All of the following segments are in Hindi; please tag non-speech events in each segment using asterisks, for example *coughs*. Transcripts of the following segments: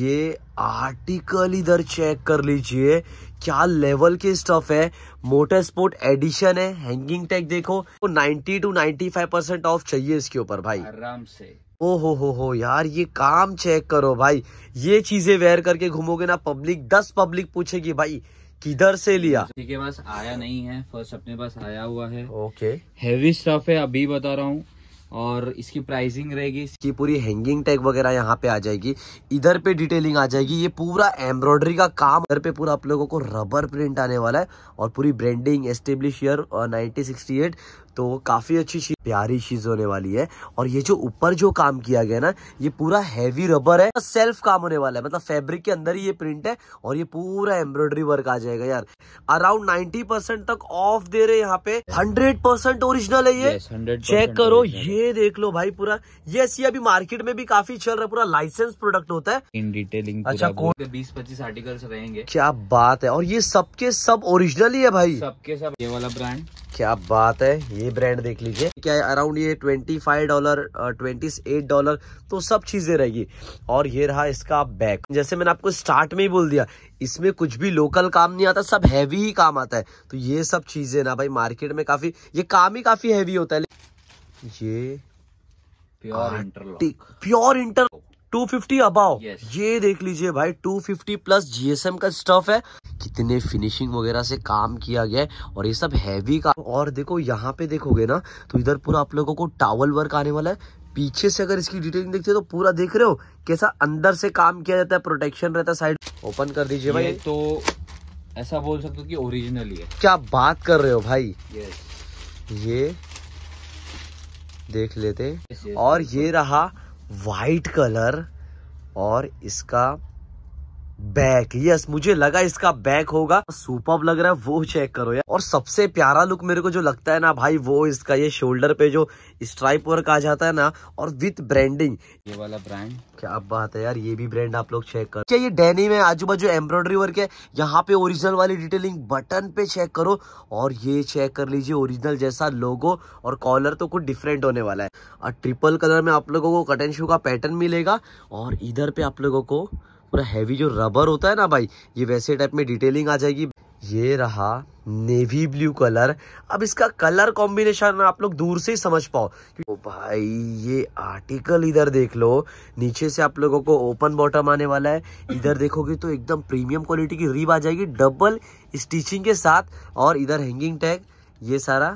ये आर्टिकल इधर चेक कर लीजिए क्या लेवल के स्टफ है मोटर स्पोर्ट एडिशन है हैंगिंग टैग देखो तो 90 टू 95 परसेंट ऑफ चाहिए इसके ऊपर भाई आराम से ओ हो हो हो यार ये काम चेक करो भाई ये चीजें वेयर करके घूमोगे ना पब्लिक दस पब्लिक पूछेगी भाई किधर से लिया के पास आया नहीं है फर्स्ट अपने पास आया हुआ है ओके हैवी स्टफ है अभी बता रहा हूँ और इसकी प्राइसिंग रहेगी इसकी पूरी हैंगिंग टैग वगैरह यहाँ पे आ जाएगी इधर पे डिटेलिंग आ जाएगी ये पूरा एम्ब्रॉयडरी का काम इधर पे पूरा आप लोगों को रबर प्रिंट आने वाला है और पूरी branding establish year nineteen sixty eight तो काफ़ी अच्छी चीज प्यारी चीज़ होने वाली है और ये जो ऊपर जो काम किया गया ना ये पूरा हैवी रबर है सेल्फ काम होने वाला है मतलब फैब्रिक के अंदर ही ये प्रिंट है और ये पूरा एम्ब्रॉयडरी वर्क आ जाएगा यार अराउंड नाइन्टी परसेंट तक ऑफ दे रहे यहाँ पे हंड्रेड परसेंट ओरिजिनल है ये yes, चेक करो ये देख लो भाई पूरा ये सी अभी मार्केट में भी काफी चल रहा है पूरा लाइसेंस प्रोडक्ट होता है इन डिटेलिंग अच्छा कौन बीस पच्चीस आर्टिकल रहेंगे क्या बात है और ये सबके सब ओरिजिनल ही है भाई सबके सब ये वाला ब्रांड क्या बात है ये ब्रांड देख लीजिए क्या है अराउंड ये twenty five dollar twenty eight dollar तो सब चीजें रहेगी और ये रहा इसका बैक जैसे मैंने आपको स्टार्ट में ही बोल दिया इसमें कुछ भी लोकल काम नहीं आता सब हैवी ही काम आता है तो ये सब चीजें ना भाई मार्केट में काफी ये काम ही काफी हैवी होता है ये pure interlock pure interlock 250 above ये देख लीजिए भाई 250 प्लस जीएसएम का स्टफ है कितने फिनिशिंग वगैरह से काम किया गया है और ये सब हैवी का और देखो यहाँ पे देखोगे ना तो इधर पूरा आप लोगों को टावल वर्क आने वाला है पीछे से अगर इसकी डिटेलिंग देखते हो तो पूरा देख रहे हो कैसा अंदर से काम किया जाता है प्रोटेक्शन रहता है साइड ओपन कर दीजिए भाई तो ऐसा बोल सकते हो कि ओरिजिनल ही है क्या बात कर रहे हो भाई ये देख लेते और ये रहा वाइट कलर और इसका बैक यस मुझे लगा इसका बैक होगा सुपर लग रहा है वो चेक करो यार और सबसे प्यारा लुक मेरे को जो लगता है ना भाई वो इसका ये शोल्डर पे जो स्ट्राइप वर्क आ जाता है ना और विथ ब्रांडिंग ये वाला ब्रांड क्या बात है यार ये भी ब्रांड आप लोग चेक करो क्या ये डेनी में आजू बाजू एम्ब्रॉयडरी वर्क है यहाँ पे ओरिजिनल वाली डिटेलिंग बटन पे चेक करो और ये चेक कर लीजिए ओरिजिनल जैसा लोगो और कॉलर तो कुछ डिफरेंट होने वाला है और ट्रिपल कलर में आप लोगों को कटन शू का पैटर्न मिलेगा और इधर पे आप लोगों को पूरा हैवी जो रबर होता है ना भाई ये वैसे टाइप में डिटेलिंग आ जाएगी ये रहा नेवी ब्लू कलर अब इसका कलर कॉम्बिनेशन आप लोग दूर से ही समझ पाओ ओ भाई ये आर्टिकल इधर देख लो नीचे से आप लोगों को ओपन बॉटम आने वाला है इधर देखोगे तो एकदम प्रीमियम क्वालिटी की रिब आ जाएगी डबल स्टिचिंग के साथ और इधर हैंगिंग टैग ये सारा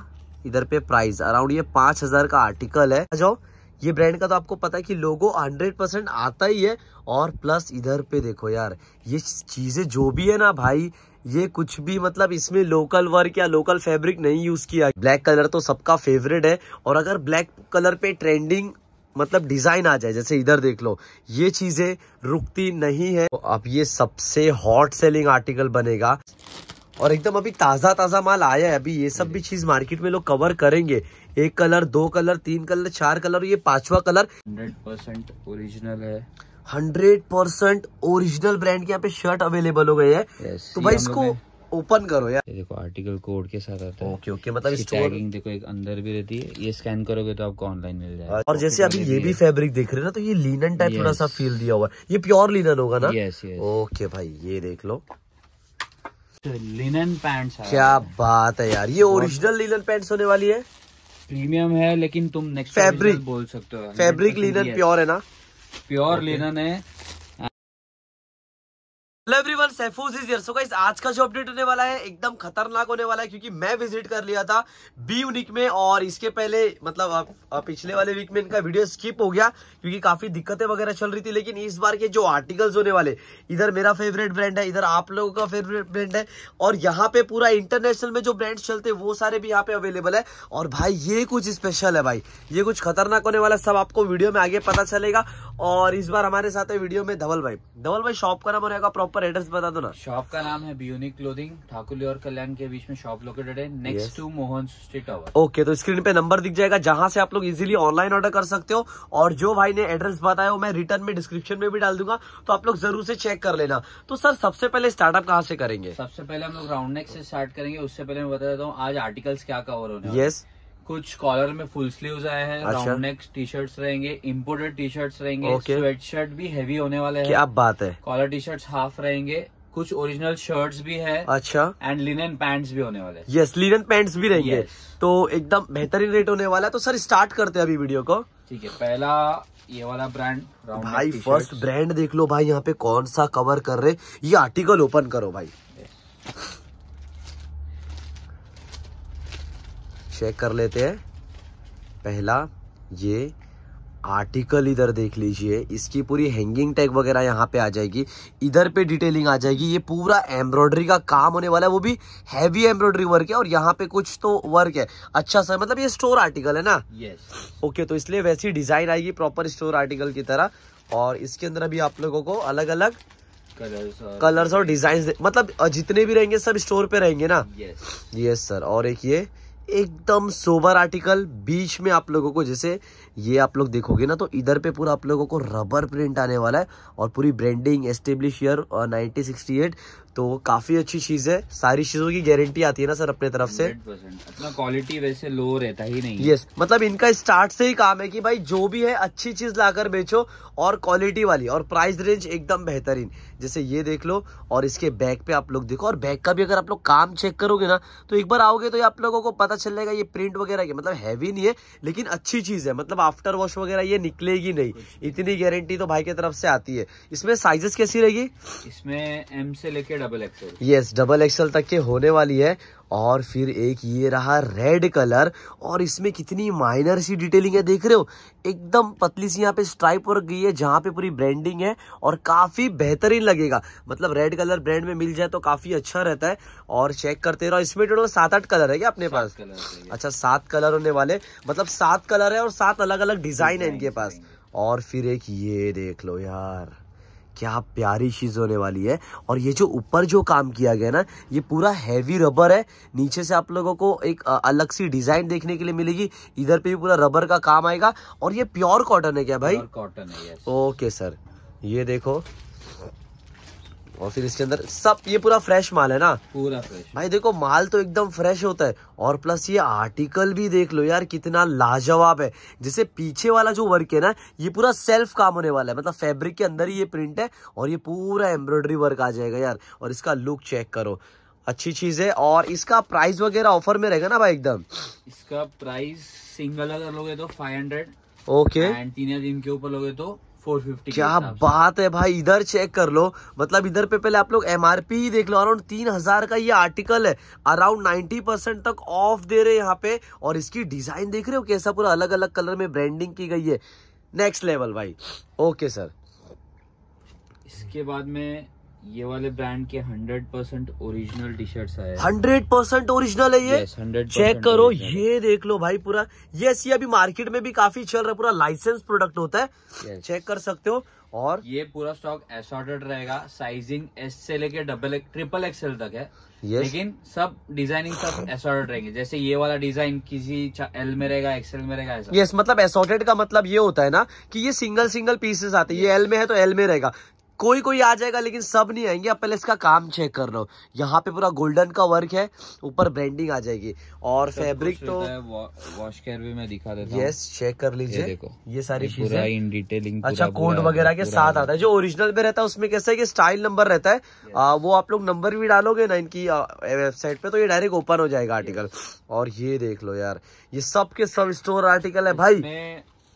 इधर पे प्राइस अराउंड ये पांच हजार का आर्टिकल है जाओ ये ब्रांड का तो आपको पता है कि लोगो 100% आता ही है और प्लस इधर पे देखो यार ये चीज़ें जो भी है ना भाई ये कुछ भी मतलब इसमें लोकल वर्क या लोकल फैब्रिक नहीं यूज़ किया ब्लैक कलर तो सबका फेवरेट है और अगर ब्लैक कलर पे ट्रेंडिंग मतलब डिज़ाइन आ जाए जैसे इधर देख लो ये चीज़ें रुकती नहीं है तो अब ये सबसे हॉट सेलिंग आर्टिकल बनेगा और एकदम अभी ताज़ा ताज़ा माल आया है अभी ये सब भी चीज़ मार्केट में लोग कवर करेंगे एक कलर दो कलर तीन कलर चार कलर ये पांचवा कलर हंड्रेड परसेंट ओरिजिनल है हंड्रेड परसेंट ओरिजिनल ब्रांड के यहाँ पे शर्ट अवेलेबल हो गए हैं तो भाई इसको ओपन करो यार देखो आर्टिकल कोड के साथ आता है ओके ओके मतलब टैगिंग देखो एक अंदर भी रहती है ये स्कैन करोगे तो आपको ऑनलाइन मिल जाएगा और जैसे अभी ये भी फैब्रिक देख रहे ना तो ये लिनन टाइप थोड़ा सा फील दिया हुआ है ये प्योर लिनन होगा ना यस यस ओके भाई ये देख लो लिनन पैंट्स क्या बात है यार ये ओरिजिनल लिनन पैंट्स होने वाली है प्रीमियम है लेकिन तुम नेक्स्ट फैब्रिक बोल सकते हो फैब्रिक लिनन प्योर है ना प्योर लेनन है महफूज इज यर सो गाइस आज का जो अपडेट होने वाला है एकदम खतरनाक होने वाला है क्योंकि मैं विजिट कर लिया था बी यूनिक में और इसके पहले मतलब पिछले वाले वीक में इनका वीडियो स्किप हो गया क्योंकि काफी दिक्कतें वगैरह चल रही थी लेकिन इस बार के जो आर्टिकल्स होने वाले इधर मेरा फेवरेट ब्रांड है इधर आप लोगों का फेवरेट ब्रांड है और यहाँ पे पूरा इंटरनेशनल में जो ब्रांड चलते वो सारे भी यहाँ पे अवेलेबल है और भाई ये कुछ स्पेशल है भाई ये कुछ खतरनाक होने वाला सब आपको वीडियो में आगे पता चलेगा और इस बार हमारे साथ है वीडियो में धवल भाई धवल भाई शॉप का नाम रहेगा प्रॉपर एड्रेस बता दो डॉलर तो शॉप का नाम है ब्यूनिक क्लोथिंग ठाकुर और कल्याण के बीच में शॉप लोकेटेड है next to Mohan street tower okay तो स्क्रीन पे नंबर दिख जाएगा जहाँ से आप लोग इजिली ऑनलाइन ऑर्डर कर सकते हो और जो भाई ने एड्रेस बताया वो मैं रिटर्न में डिस्क्रिप्शन में भी डाल दूंगा तो आप लोग जरूर से चेक कर लेना तो सर सबसे पहले स्टार्टअप कहाँ से करेंगे सबसे पहले हम लोग राउंड नेक से स्टार्ट करेंगे उससे पहले मैं बता देता हूँ आज आर्टिकल्स क्या कवर होने यस कुछ कॉलर में फुल स्लीव्स आए हैं अच्छा। राउंड नेक टी शर्ट्स रहेंगे इम्पोर्टेड टी शर्ट्स रहेंगे स्वेट शर्ट भी हैवी होने वाले हैं क्या बात है कॉलर टी शर्ट्स हाफ रहेंगे कुछ ओरिजिनल शर्ट्स भी है अच्छा एंड लिनन पैंट्स भी होने वाले यस लिनन पैंट्स भी रहेंगे yes. तो एकदम बेहतरीन रेट होने वाला है तो सर स्टार्ट करते हैं अभी वीडियो को ठीक है पहला ये वाला ब्रांड भाई फर्स्ट ब्रांड देख लो भाई यहाँ पे कौन सा कवर कर रहे ये आर्टिकल ओपन करो भाई चेक कर लेते हैं पहला ये आर्टिकल इधर देख लीजिए इसकी पूरी हैंगिंग टैग वगैरह यहाँ पे आ जाएगी इधर पे डिटेलिंग आ जाएगी ये पूरा एम्ब्रॉयडरी का काम होने वाला है वो भी हैवी एम्ब्रॉयडरी वर्क है और यहाँ पे कुछ तो वर्क है अच्छा सर मतलब ये स्टोर आर्टिकल है ना यस ओके तो इसलिए वैसी डिजाइन आएगी प्रॉपर स्टोर आर्टिकल की तरह और इसके अंदर अभी आप लोगों को अलग अलग कलर्स और, डिजाइन मतलब जितने भी रहेंगे सब स्टोर पे रहेंगे ना यस यस सर और एक ये एकदम सोबर आर्टिकल बीच में आप लोगों को जैसे ये आप लोग देखोगे ना तो इधर पे पूरा आप लोगों को रबर प्रिंट आने वाला है और पूरी branding establish year nineteen sixty eight तो काफी अच्छी चीज है सारी चीजों की गारंटी आती है ना सर अपने तरफ से अपना क्वालिटी वैसे लो रहता ही नहीं यस yes, मतलब इनका स्टार्ट से ही काम है कि भाई जो भी है अच्छी चीज लाकर बेचो और क्वालिटी वाली और प्राइस रेंज एकदम बेहतरीन जैसे ये देख लो और इसके बैग पे आप लोग देखो और बैग का भी अगर आप लोग काम चेक करोगे ना तो एक बार आओगे तो ये आप लोगों को पता चल जाएगा ये प्रिंट वगैरह की मतलब हैवी नहीं है लेकिन अच्छी चीज है मतलब आफ्टर वॉश वगैरह ये निकलेगी नहीं इतनी गारंटी तो भाई की तरफ से आती है इसमें साइजेस कैसी रहेगी इसमें एम से लेके डबल एक्सएल ये डबल एक्सएल तक के होने वाली है और फिर एक ये रहा रेड कलर और इसमें कितनी माइनर सी डिटेलिंग है देख रहे हो एकदम पतली सी यहाँ पे स्ट्राइप और गई है जहाँ पे पूरी ब्रांडिंग है और काफ़ी बेहतरीन लगेगा मतलब रेड कलर ब्रांड में मिल जाए तो काफ़ी अच्छा रहता है और चेक करते रहो इसमें टोटल तो सात आठ कलर है क्या अपने पास अच्छा सात कलर होने वाले मतलब सात कलर है और सात अलग अलग डिज़ाइन है इनके पास और फिर एक ये देख लो यार क्या प्यारी चीज़ होने वाली है और ये जो ऊपर जो काम किया गया ना ये पूरा हैवी रबर है नीचे से आप लोगों को एक अलग सी डिज़ाइन देखने के लिए मिलेगी इधर पे भी पूरा रबर का काम आएगा और ये प्योर कॉटन है क्या भाई कॉटन है ओके सर ये देखो और फिर इसके अंदर सब ये पूरा फ्रेश माल है ना पूरा फ्रेश भाई देखो माल तो एकदम फ्रेश होता है और प्लस ये आर्टिकल भी देख लो यार कितना लाजवाब है जैसे पीछे वाला जो वर्क है ना ये पूरा सेल्फ काम होने वाला है मतलब फैब्रिक के अंदर ही ये प्रिंट है और ये पूरा एम्ब्रॉयडरी वर्क आ जाएगा यार और इसका लुक चेक करो अच्छी चीज है और इसका प्राइस वगैरह ऑफर में रहेगा ना भाई एकदम इसका प्राइस सिंगल अगर लोगे तो फाइव हंड्रेड ओके तीन दिन के ऊपर लोगे तो 450 क्या बात है भाई इधर चेक कर लो मतलब इधर पे पहले आप लोग एमआरपी ही देख लो अराउंड तीन हजार का ये आर्टिकल है अराउंड नाइनटी परसेंट तक ऑफ दे रहे हैं यहाँ पे और इसकी डिजाइन देख रहे हो कैसा पूरा अलग अलग कलर में ब्रांडिंग की गई है नेक्स्ट लेवल भाई ओके सर इसके बाद में ये वाले ब्रांड के 100 परसेंट ओरिजिनल टी शर्ट है हंड्रेड परसेंट ओरिजिनल है ये yes, चेक करो ये देख लो भाई पूरा ये ये अभी मार्केट में भी काफी चल रहा है पूरा लाइसेंस प्रोडक्ट होता है yes. चेक कर सकते हो और ये पूरा स्टॉक एसॉर्टेड रहेगा साइजिंग एस से लेके डबल ट्रिपल एक्सएल तक है yes. लेकिन सब डिजाइनिंग सब एसॉर्टेड रहेंगे जैसे ये वाला डिजाइन किसी एल में रहेगा एक्सएल में रहेगा ऐसा यस yes, मतलब एसॉर्टेड का मतलब ये होता है ना कि ये सिंगल सिंगल पीसेस आते हैं yes. ये एल में है तो एल में रहेगा कोई कोई आ जाएगा लेकिन सब नहीं आएंगे आप पहले इसका काम चेक कर रहा हूँ यहाँ पे पूरा गोल्डन का वर्क है ऊपर ब्रांडिंग आ जाएगी और फैब्रिक तो वॉश केयर भी मैं दिखा देता यस चेक कर लीजिए देखो ये सारी चीजें इन डिटेलिंग अच्छा कोड वगैरह के साथ आता है जो ओरिजिनल में रहता है उसमें कैसे है कि स्टाइल नंबर रहता है वो आप लोग नंबर भी डालोगे ना इनकी वेबसाइट पे तो ये डायरेक्ट ओपन हो जाएगा आर्टिकल और ये देख लो यार ये सब के सब स्टोर आर्टिकल है भाई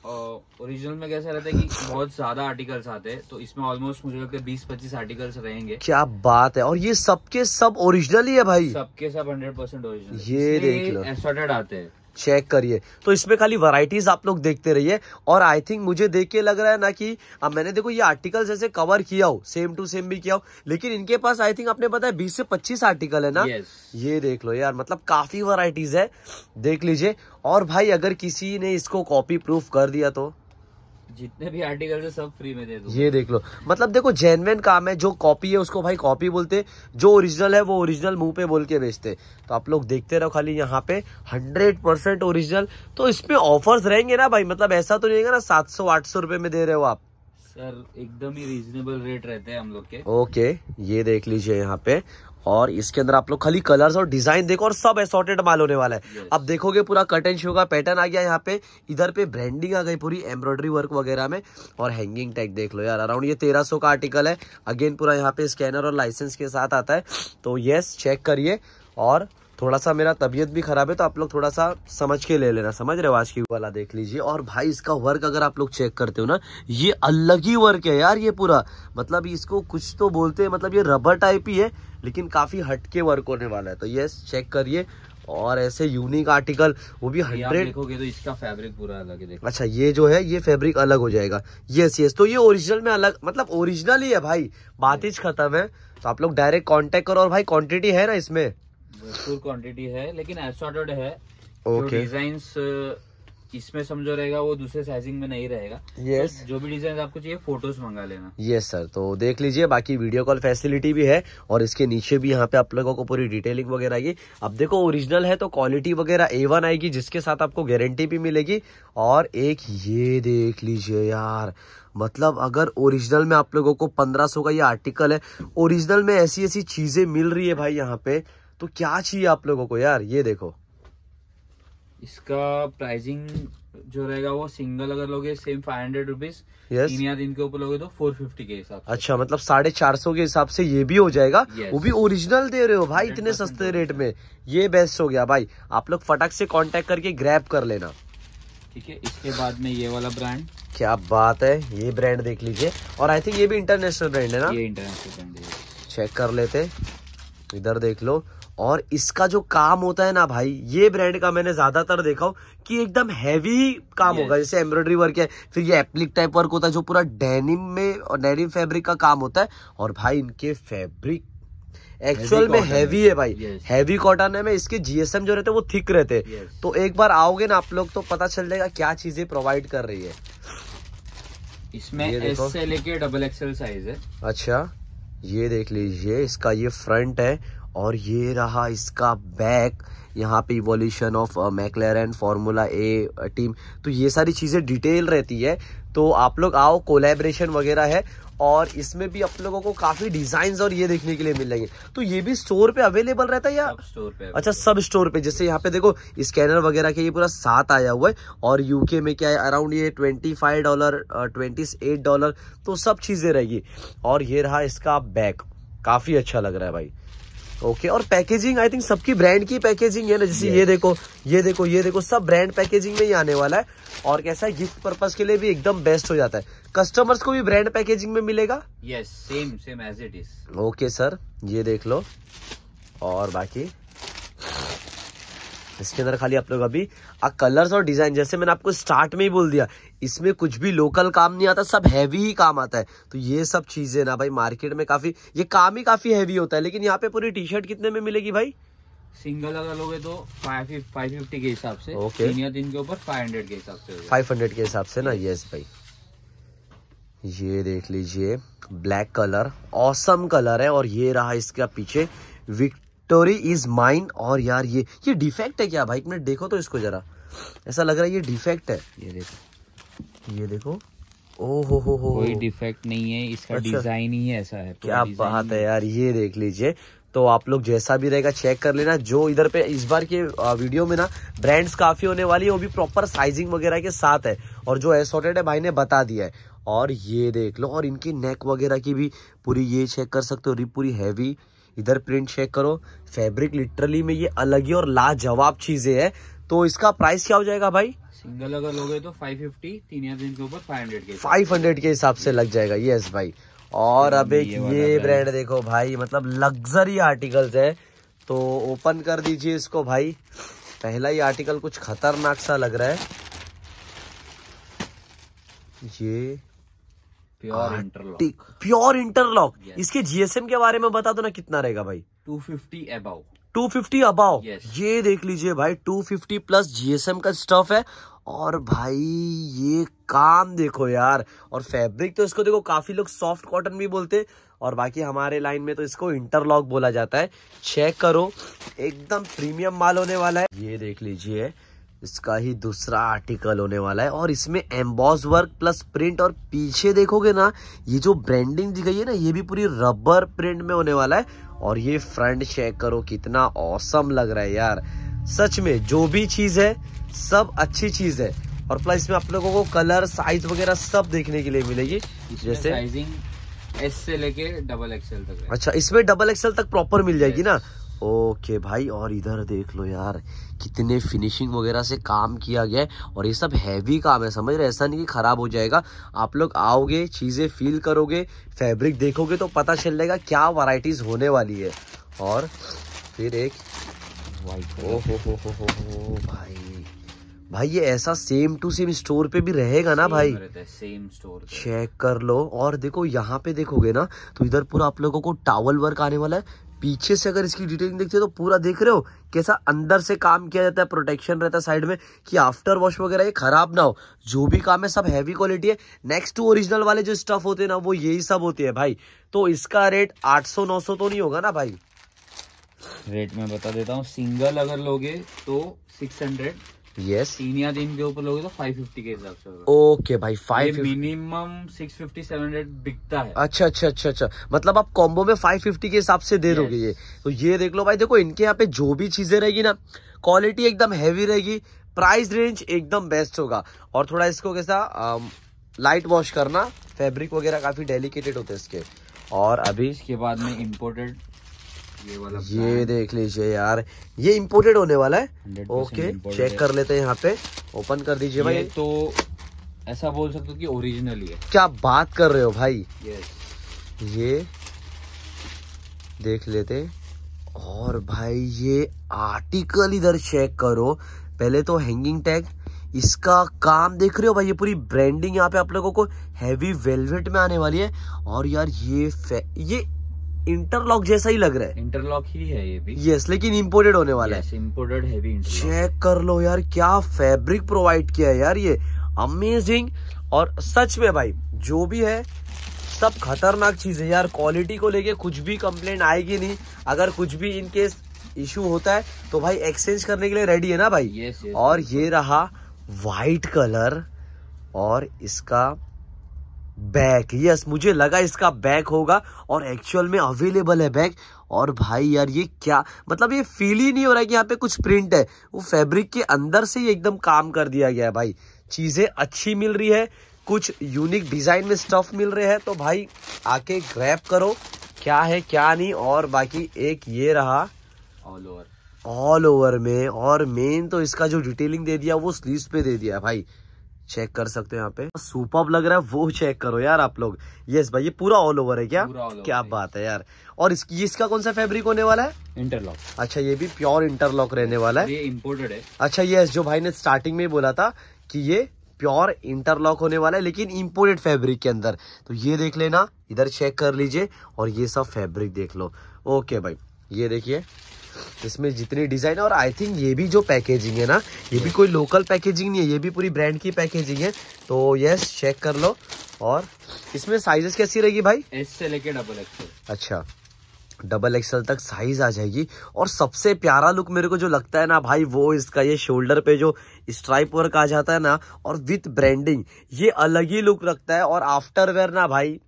ओरिजिनल में कैसा रहता है कि बहुत ज्यादा आर्टिकल्स आते हैं तो इसमें ऑलमोस्ट मुझे लगता है बीस पच्चीस आर्टिकल्स रहेंगे क्या बात है और ये सबके सब ओरिजिनल ही है भाई सबके सब हंड्रेड परसेंट ओरिजिनल ये देख लो आते हैं चेक करिए तो इसमें खाली वराइटीज आप लोग देखते रहिए और आई थिंक मुझे देख के लग रहा है ना कि अब मैंने देखो ये आर्टिकल जैसे कवर किया हो सेम टू सेम भी किया हो लेकिन इनके पास आई थिंक आपने बताया बीस से पच्चीस आर्टिकल है ना yes. ये देख लो यार मतलब काफी वराइटीज है देख लीजिए और भाई अगर किसी ने इसको कॉपी प्रूफ कर दिया तो जितने भी आर्टिकल सब फ्री में दे दो ये देख लो मतलब देखो जेनवेन काम है जो कॉपी है उसको भाई कॉपी बोलते जो ओरिजिनल है वो ओरिजिनल मुंह पे बोल के बेचते तो आप लोग देखते रहो खाली यहाँ पे हंड्रेड परसेंट ओरिजिनल तो इसमें ऑफर्स रहेंगे ना भाई मतलब ऐसा तो नहीं है ना सात सौ आठ सौ रुपए में दे रहे हो आप सर एकदम ही रीजनेबल रेट रहते हैं हम लोग के ओके ये देख लीजिए यहाँ पे और इसके अंदर आप लोग खाली कलर्स और डिजाइन देखो और सब एसोर्टेड माल होने वाला है अब देखोगे पूरा कट एंड शो का पैटर्न आ गया यहाँ पे इधर पे ब्रांडिंग आ गई पूरी एम्ब्रॉयडरी वर्क वगैरह में और हैंगिंग टैग देख लो यार अराउंड ये तेरह सौ का आर्टिकल है अगेन पूरा यहाँ पे स्कैनर और लाइसेंस के साथ आता है तो येस चेक करिए और थोड़ा सा मेरा तबीयत भी खराब है तो आप लोग थोड़ा सा समझ के ले लेना समझ रहे हो आज की वाला देख लीजिए और भाई इसका वर्क अगर आप लोग चेक करते हो ना ये अलग ही वर्क है यार ये पूरा मतलब इसको कुछ तो बोलते हैं मतलब ये रबर टाइप ही है लेकिन काफी हटके वर्क होने वाला है तो ये चेक करिए और ऐसे यूनिक आर्टिकल वो भी हंड्रेड देखोगे तो इसका फैब्रिक पूरा अलग है अच्छा ये जो है ये फैब्रिक अलग हो जाएगा यस यस तो ये ओरिजिनल में अलग मतलब ओरिजिनल ही है भाई बात ही खत्म है तो आप लोग डायरेक्ट कांटेक्ट करो और भाई क्वांटिटी है ना इसमें भरपूर क्वांटिटी है लेकिन एसॉर्टेड है ओके डिजाइन इसमें समझो रहेगा वो दूसरे साइजिंग में नहीं रहेगा यस yes. तो जो भी डिजाइन आपको चाहिए फोटोज मंगा लेना यस yes, सर तो देख लीजिए बाकी वीडियो कॉल फैसिलिटी भी है और इसके नीचे भी यहाँ पे आप लोगों को पूरी डिटेलिंग वगैरह आएगी अब देखो ओरिजिनल है तो क्वालिटी वगैरह ए वन आएगी जिसके साथ आपको गारंटी भी मिलेगी और एक ये देख लीजिए यार मतलब अगर ओरिजिनल में आप लोगों को पंद्रह का ये आर्टिकल है ओरिजिनल में ऐसी ऐसी चीजें मिल रही है भाई यहाँ पे तो क्या चाहिए आप लोगों को यार ये देखो इसका प्राइसिंग जो रहेगा वो सिंगल अगर लोगे same five hundred rupees yes. तीन या दिन के ऊपर लोगे तो फोर फिफ्टी के हिसाब अच्छा मतलब साढ़े चार सौ के हिसाब से ये भी हो जाएगा yes. वो भी ओरिजिनल दे रहे हो भाई इतने सस्ते रेट में ये बेस्ट हो गया भाई आप लोग फटाक से कांटेक्ट करके ग्रैप कर लेना ठीक है इसके बाद में ये वाला ब्रांड क्या बात है ये ब्रांड देख लीजिए और आई थिंक ये भी इंटरनेशनल ब्रांड है ना ये इंटरनेशनल ब्रांड है चेक कर लेते इधर देख लो और इसका जो काम होता है ना भाई ये ब्रांड का मैंने ज्यादातर देखा हो कि एकदम हैवी काम yes. होगा जैसे एम्ब्रॉयडरी वर्क है फिर ये एप्लिक टाइप वर्क होता है जो पूरा डेनिम में और डेनिम फैब्रिक का काम होता है और भाई इनके फैब्रिक एक्चुअल में हैवी है भाई हैवी कॉटन है मैं इसके जीएसएम जो रहते हैं वो थिक रहते हैं yes. तो एक बार आओगे ना आप लोग तो पता चल जाएगा क्या चीजें प्रोवाइड कर रही है इसमें लेके डबल एक्सएल साइज है अच्छा ये देख लीजिए इसका ये फ्रंट है और ये रहा इसका बैक यहाँ पे evolution of McLaren formula A team तो ये सारी चीज़ें डिटेल रहती है तो आप लोग आओ कोलेब्रेशन वगैरह है और इसमें भी आप लोगों को काफ़ी डिज़ाइन और ये देखने के लिए मिल जाएंगे तो ये भी स्टोर पे अवेलेबल रहता है या स्टोर पे अच्छा सब स्टोर पे जैसे यहाँ पे देखो स्कैनर वगैरह के ये पूरा सात आया हुआ है और यूके में क्या है अराउंड ये twenty five dollar twenty eight dollar तो सब चीज़ें रहेगी और ये रहा इसका बैक काफ़ी अच्छा लग रहा है भाई ओके और पैकेजिंग आई थिंक सबकी ब्रांड की पैकेजिंग है ना जैसे ये देखो ये देखो ये देखो सब ब्रांड पैकेजिंग में ही आने वाला है और कैसा है गिफ्ट पर्पज के लिए भी एकदम बेस्ट हो जाता है कस्टमर्स को भी ब्रांड पैकेजिंग में मिलेगा yes same same as it is okay sir ये देख लो और बाकी इसके अंदर खाली आप लोग अभी आ कलर्स और डिजाइन जैसे मैंने आपको स्टार्ट में ही बोल दिया इसमें कुछ भी लोकल काम नहीं आता सब हैवी ही काम आता है तो ये सब चीजें ना भाई मार्केट में काफी ये काम ही काफी हैवी होता है लेकिन यहाँ पे पूरी टी शर्ट कितने में मिलेगी भाई सिंगल अगर लोगे तो फाइव फिफ्टी के हिसाब से ओके दिन के ऊपर फाइव हंड्रेड के हिसाब से फाइव हंड्रेड के हिसाब से ना ये भाई ये देख लीजिए ब्लैक कलर ऑसम कलर है और ये रहा इसका पीछे विक टोरी इज माइन और यार ये ये डिफेक्ट है क्या भाई मिनट देखो तो इसको जरा ऐसा लग रहा है ये डिफेक्ट है ये देखो ये देखो ओ हो हो हो कोई डिफेक्ट नहीं है इसका अच्छा। डिजाइन ही ऐसा है क्या बात है यार ये देख लीजिए तो आप लोग जैसा भी रहेगा चेक कर लेना जो इधर पे इस बार के वीडियो में ना ब्रांड्स काफी होने वाली है वो भी प्रॉपर साइजिंग वगैरह के साथ है और जो एसोटेड है भाई ने बता दिया है और ये देख लो और इनकी नेक वगैरह की भी पूरी ये चेक कर सकते हो रिप पूरी हैवी इधर प्रिंट चेक करो फैब्रिक लिटरली में ये अलग ही और लाजवाब चीजें है तो इसका प्राइस क्या हो जाएगा भाई सिंगल अगर लोगे तो 550 तीन या दिन के ऊपर 500 के हंड्रेड के हिसाब से लग जाएगा यस भाई और अब एक ये, ये ब्रांड देखो भाई मतलब लग्जरी आर्टिकल्स है तो ओपन कर दीजिए इसको भाई पहला ही आर्टिकल कुछ खतरनाक सा लग रहा है ये प्योर इंटरलॉक प्योर इंटरलॉक इसके जीएसएम के बारे में बता दो ना कितना रहेगा भाई two fifty above two fifty above ये देख लीजिए भाई टू फिफ्टी प्लस जीएसएम का स्टफ है और भाई ये काम देखो यार और फैब्रिक तो इसको देखो काफी लोग सॉफ्ट कॉटन भी बोलते हैं और बाकी हमारे लाइन में तो इसको इंटरलॉक बोला जाता है चेक करो एकदम प्रीमियम माल होने वाला है ये देख लीजिए इसका ही दूसरा आर्टिकल होने वाला है और इसमें एम्बॉस वर्क प्लस प्रिंट और पीछे देखोगे ना ये जो ब्रांडिंग दी गई है ना ये भी पूरी रबर प्रिंट में होने वाला है और ये फ्रंट चेक करो कितना औसम लग रहा है यार सच में जो भी चीज है सब अच्छी चीज है और प्लस इसमें आप लोगों को कलर साइज वगैरह सब देखने के लिए मिलेगी जैसे एस से लेके डबल एक्सएल तक अच्छा इसमें डबल एक्सएल तक प्रॉपर मिल जाएगी ना ओके भाई और इधर देख लो यार कितने फिनिशिंग वगैरह से काम किया गया है और ये सब हैवी काम है समझ रहे ऐसा नहीं कि ख़राब हो जाएगा आप लोग आओगे चीज़ें फील करोगे फैब्रिक देखोगे तो पता चल जाएगा क्या वराइटीज होने वाली है और फिर एक वाइट ओ हो हो हो हो भाई भाई ये ऐसा सेम टू सेम स्टोर पे भी रहेगा ना भाई सेम स्टोर चेक कर लो और देखो यहाँ पे देखोगे ना तो इधर पूरा आप लोगों को टावल वर्क आने वाला है पीछे से अगर इसकी डिटेलिंग देखते हो तो पूरा देख रहे हो कैसा अंदर से काम किया जाता है प्रोटेक्शन रहता है साइड में कि आफ्टर वॉश वगैरह ये खराब ना हो जो भी काम है सब हैवी क्वालिटी है नेक्स्ट टू ओरिजिनल वाले जो स्टफ होते हैं ना वो यही सब होते हैं भाई तो इसका रेट नौ सौ तो नहीं होगा ना भाई रेट में बता देता हूँ सिंगल अगर लोगे तो सिक्स हंड्रेड यस दिन के ऊपर लोगे तो 550 के हिसाब से ओके भाई मिनिमम 650 700 बिकता है अच्छा अच्छा अच्छा अच्छा मतलब आप कॉम्बो में 550 के हिसाब से दे दोगे ये तो ये देख लो भाई देखो इनके यहाँ पे जो भी चीजें रहेगी ना क्वालिटी एकदम हैवी रहेगी प्राइस रेंज एकदम बेस्ट होगा और थोड़ा इसको कैसा लाइट um, वॉश करना फेब्रिक वगैरह काफी डेलीकेटेड होते हैं इसके और अभी इसके बाद में इम्पोर्टेड ये वाला ये देख लीजिए यार ये इम्पोर्टेड होने वाला है ओके चेक कर लेते हैं यहाँ पे ओपन कर दीजिए भाई तो ऐसा बोल सकते हो कि ओरिजिनल ही है क्या बात कर रहे हो भाई ये देख लेते और भाई ये आर्टिकल इधर चेक करो पहले तो हैंगिंग टैग इसका काम देख रहे हो भाई ये पूरी ब्रांडिंग यहाँ पे आप लोगों को हैवी वेलवेट में आने वाली है और यार ये ये इंटरलॉक जैसा ही लग रहा है इंटरलॉक ही है ये भी यस लेकिन इम्पोर्टेड होने वाला है इम्पोर्टेड है भी चेक कर लो यार क्या फैब्रिक प्रोवाइड किया है यार ये अमेजिंग और सच में भाई जो भी है सब खतरनाक चीज है यार क्वालिटी को लेके कुछ भी कंप्लेंट आएगी नहीं अगर कुछ भी इनकेस इश्यू होता है तो भाई एक्सचेंज करने के लिए रेडी है ना भाई yes, yes, और ये रहा व्हाइट कलर और इसका बैक यस मुझे लगा इसका बैक होगा और एक्चुअल में अवेलेबल है बैक और भाई यार ये क्या मतलब ये फील ही नहीं हो रहा है कि यहाँ पे कुछ प्रिंट है वो फैब्रिक के अंदर से ही एकदम काम कर दिया गया है भाई चीज़ें अच्छी मिल रही है कुछ यूनिक डिज़ाइन में स्टफ मिल रहे हैं तो भाई आके ग्रैप करो क्या है क्या नहीं और बाकी एक ये रहा ऑल ओवर ऑल ओवर में और मेन तो इसका जो डिटेलिंग दे दिया वो स्लीव पे दे दिया भाई चेक कर सकते हो यहाँ पे सुपर लग रहा है वो चेक करो यार आप लोग यस भाई ये पूरा ऑल ओवर है क्या क्या बात है यार और इस, इसका कौन सा फैब्रिक होने वाला है इंटरलॉक अच्छा ये भी प्योर इंटरलॉक रहने वाला है ये इम्पोर्टेड है अच्छा यस जो भाई ने स्टार्टिंग में बोला था कि ये प्योर इंटरलॉक होने वाला है लेकिन इम्पोर्टेड फैब्रिक के अंदर तो ये देख लेना इधर चेक कर लीजिए और ये सब फेब्रिक देख लो ओके भाई ये देखिए इसमें जितनी डिज़ाइन और आई थिंक ये भी जो पैकेजिंग है ना ये भी कोई लोकल पैकेजिंग नहीं है ये भी पूरी ब्रांड की पैकेजिंग है तो यस चेक कर लो और इसमें साइजेस कैसी रहेगी भाई एस से लेके डबल एक्सएल अच्छा डबल एक्सएल तक साइज आ जाएगी और सबसे प्यारा लुक मेरे को जो लगता है ना भाई वो इसका ये शोल्डर पे जो स्ट्राइप वर्क आ जाता है ना और विथ ब्रांडिंग ये अलग ही लुक रखता है और आफ्टर वेयर ना भाई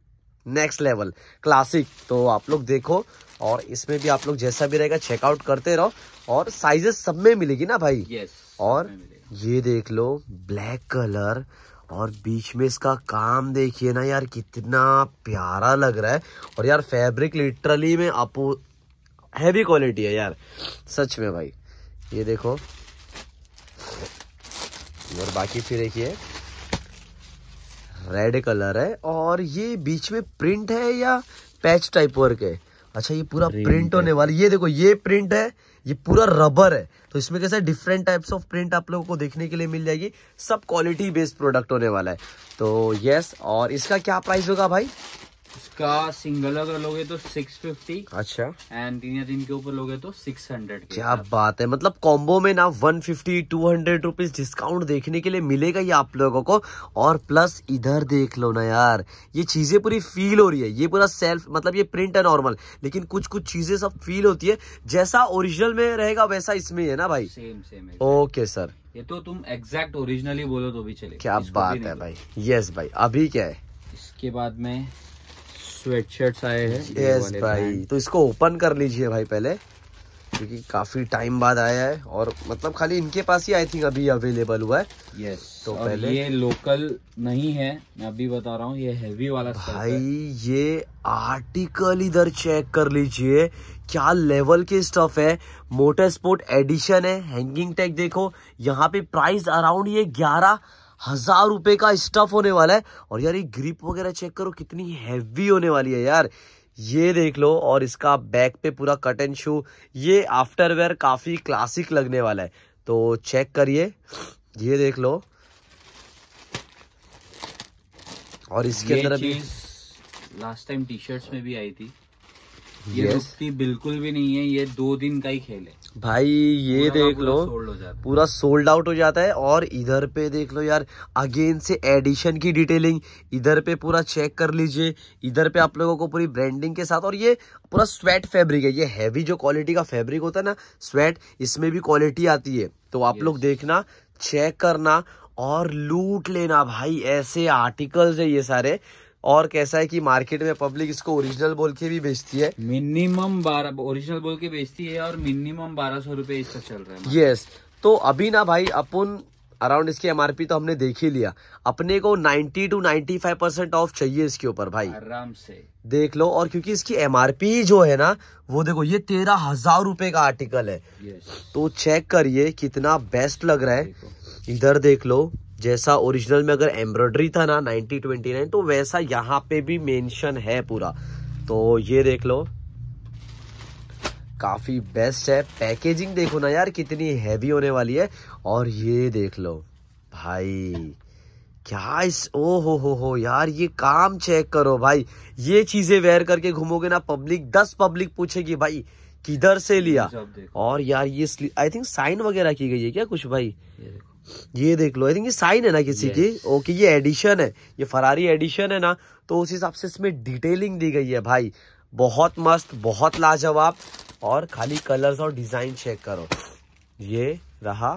नेक्स्ट लेवल क्लासिक तो आप लोग देखो और इसमें भी आप लोग जैसा भी रहेगा चेकआउट करते रहो और साइजेस सब में मिलेगी ना भाई yes, और ये देख लो ब्लैक कलर और बीच में इसका काम देखिए ना यार कितना प्यारा लग रहा है और यार फैब्रिक लिटरली में आपो हैवी क्वालिटी है यार सच में भाई ये देखो और बाकी फिर देखिए रेड कलर है और ये बीच में प्रिंट है या पैच टाइप वर्क है अच्छा ये पूरा प्रिंट होने वाला ये देखो ये प्रिंट है ये पूरा रबर है तो इसमें कैसे डिफरेंट टाइप्स ऑफ प्रिंट आप लोगों को देखने के लिए मिल जाएगी सब क्वालिटी बेस्ड प्रोडक्ट होने वाला है तो यस और इसका क्या प्राइस होगा भाई इसका सिंगल अगर लोगे तो सिक्स फिफ्टी अच्छा एंड तीन या तीन के ऊपर लोगे तो सिक्स हंड्रेड क्या बात है मतलब कॉम्बो में ना one fifty two hundred rupees discount देखने के लिए मिलेगा ये आप लोगों को और प्लस इधर देख लो ना यार ये चीजें पूरी फील हो रही है ये पूरा सेल्फ मतलब ये प्रिंट है नॉर्मल लेकिन कुछ कुछ चीजें सब फील होती है जैसा ओरिजिनल में रहेगा वैसा इसमें है ना भाई सेम सेम ओके सर ये तो तुम एग्जैक्ट ओरिजिनली बोलो तो भी चले क्या बात है भाई यस भाई अभी क्या है इसके बाद में स्वेट आए हैं यस भाई तो इसको ओपन कर लीजिए भाई पहले क्योंकि काफी टाइम बाद आया है और मतलब खाली इनके पास ही आई थिंक अभी अवेलेबल हुआ है यस yes. तो पहले ये लोकल नहीं है मैं अभी बता रहा हूँ ये हैवी वाला भाई है। ये आर्टिकल इधर चेक कर लीजिए क्या लेवल के स्टफ है मोटर स्पोर्ट एडिशन है हैंगिंग टैग देखो यहाँ पे प्राइस अराउंड ये ग्यारह हजार रुपए का स्टफ होने वाला है और यार ये ग्रिप वगैरह चेक करो कितनी हैवी होने वाली है यार ये देख लो और इसका बैक पे पूरा कट एंड शू ये आफ्टरवेयर काफी क्लासिक लगने वाला है तो चेक करिए ये देख लो और इसके अंदर अभी लास्ट टाइम टी शर्ट में भी आई थी ये yes. रुकती बिल्कुल भी नहीं है ये दो दिन का ही खेल है भाई ये देख लो पूरा सोल्ड आउट हो जाता है और इधर पे देख लो यार अगेन से एडिशन की डिटेलिंग इधर पे पूरा चेक कर लीजिए इधर पे आप लोगों को पूरी ब्रांडिंग के साथ और ये पूरा स्वेट फैब्रिक है ये हैवी जो क्वालिटी का फैब्रिक होता है ना स्वेट इसमें भी क्वालिटी आती है तो आप लोग देखना चेक करना और लूट लेना भाई ऐसे आर्टिकल्स है ये सारे और कैसा है कि मार्केट में पब्लिक इसको ओरिजिनल बोल के भी बेचती है मिनिमम बारह ओरिजिनल बोल के बेचती है और मिनिमम बारह सौ रूपये इसका चल रहा है यस तो अभी ना भाई अपन अराउंड इसकी एमआरपी तो हमने देख ही लिया अपने को 90 टू 95 परसेंट ऑफ चाहिए इसके ऊपर भाई आराम से देख लो और क्योंकि इसकी एमआरपी जो है ना वो देखो ये तेरह हजार रूपए का आर्टिकल है तो चेक करिए कितना बेस्ट लग रहा है इधर देख लो जैसा ओरिजिनल में अगर एम्ब्रॉयडरी था ना 1929 तो वैसा यहाँ पे भी मेंशन है पूरा तो ये देख लो काफ़ी बेस्ट है पैकेजिंग देखो ना यार कितनी हैवी होने वाली है और ये देख लो भाई क्या इस ओ हो हो हो यार ये काम चेक करो भाई ये चीज़ें वेयर करके घूमोगे ना पब्लिक दस पब्लिक पूछेगी भाई किधर से लिया और यार ये आई थिंक साइन वगैरह की गई है क्या कुछ भाई ये देखो। ये देख लो आई थिंक ये साइन है ना किसी की ओके ये एडिशन है ये फरारी एडिशन है ना तो उस हिसाब से इसमें डिटेलिंग दी गई है भाई बहुत मस्त बहुत लाजवाब और खाली कलर्स और डिजाइन चेक करो ये रहा